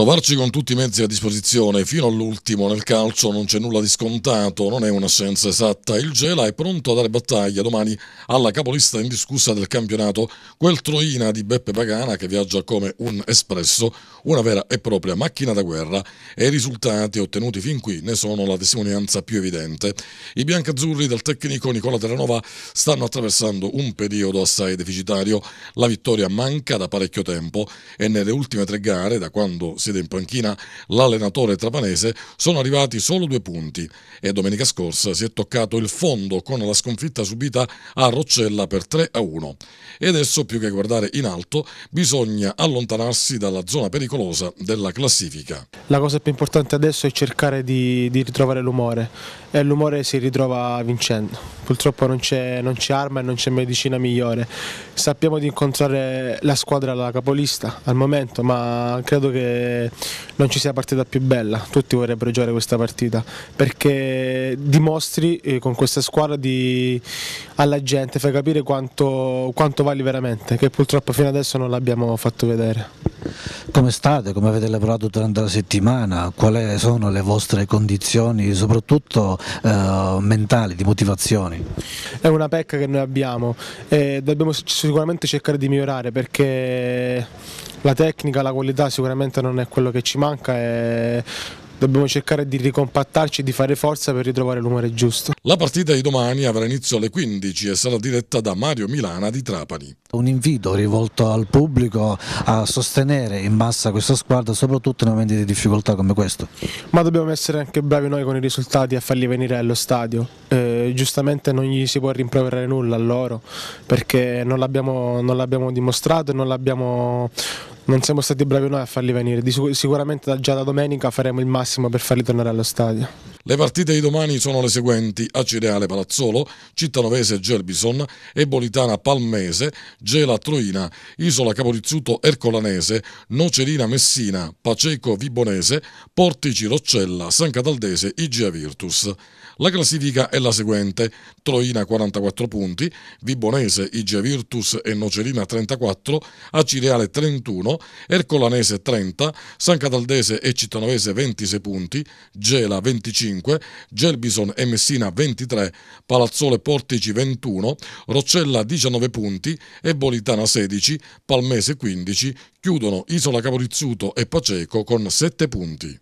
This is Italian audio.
Provarci con tutti i mezzi a disposizione fino all'ultimo nel calcio non c'è nulla di scontato, non è una scienza esatta. Il Gela è pronto a dare battaglia domani alla capolista indiscussa del campionato, quel Troina di Beppe Pagana che viaggia come un espresso, una vera e propria macchina da guerra e i risultati ottenuti fin qui ne sono la testimonianza più evidente. I biancazzurri del tecnico Nicola Terranova stanno attraversando un periodo assai deficitario, la vittoria manca da parecchio tempo e nelle ultime tre gare, da quando si siede in panchina l'allenatore trapanese, sono arrivati solo due punti e domenica scorsa si è toccato il fondo con la sconfitta subita a Roccella per 3 a 1. E adesso più che guardare in alto bisogna allontanarsi dalla zona pericolosa della classifica. La cosa più importante adesso è cercare di, di ritrovare l'umore e l'umore si ritrova vincendo. Purtroppo non c'è arma e non c'è medicina migliore. Sappiamo di incontrare la squadra alla capolista al momento, ma credo che non ci sia partita più bella, tutti vorrebbero giocare questa partita, perché dimostri eh, con questa squadra di, alla gente, fai capire quanto, quanto vali veramente, che purtroppo fino adesso non l'abbiamo fatto vedere. Come state? Come avete lavorato durante la settimana? Quali sono le vostre condizioni, soprattutto eh, mentali, di motivazioni? È una pecca che noi abbiamo e dobbiamo sicuramente cercare di migliorare perché la tecnica, la qualità sicuramente non è quello che ci manca e dobbiamo cercare di ricompattarci e di fare forza per ritrovare l'umore giusto. La partita di domani avrà inizio alle 15 e sarà diretta da Mario Milana di Trapani. Un invito rivolto al pubblico a sostenere in massa questa squadra, soprattutto in momenti di difficoltà come questo. Ma dobbiamo essere anche bravi noi con i risultati a farli venire allo stadio. Eh, giustamente non gli si può rimproverare nulla a loro perché non l'abbiamo dimostrato e non l'abbiamo non siamo stati bravi noi a farli venire, sicuramente già da domenica faremo il massimo per farli tornare allo stadio. Le partite di domani sono le seguenti, Acireale Palazzolo, Cittanovese Gerbison, Ebolitana Palmese, Gela Troina, Isola Caporizzuto Ercolanese, Nocerina Messina, Paceco Vibonese, Portici Roccella, San Cataldese, Igia Virtus. La classifica è la seguente: Troina 44 punti, Vibonese, IG Virtus e Nocerina 34, Acireale 31, Ercolanese 30, San Cataldese e Cittanovese 26 punti, Gela 25, Gelbison e Messina 23, Palazzole Portici 21, Roccella 19 punti, Ebolitana 16, Palmese 15, chiudono Isola Caporizzuto e Paceco con 7 punti.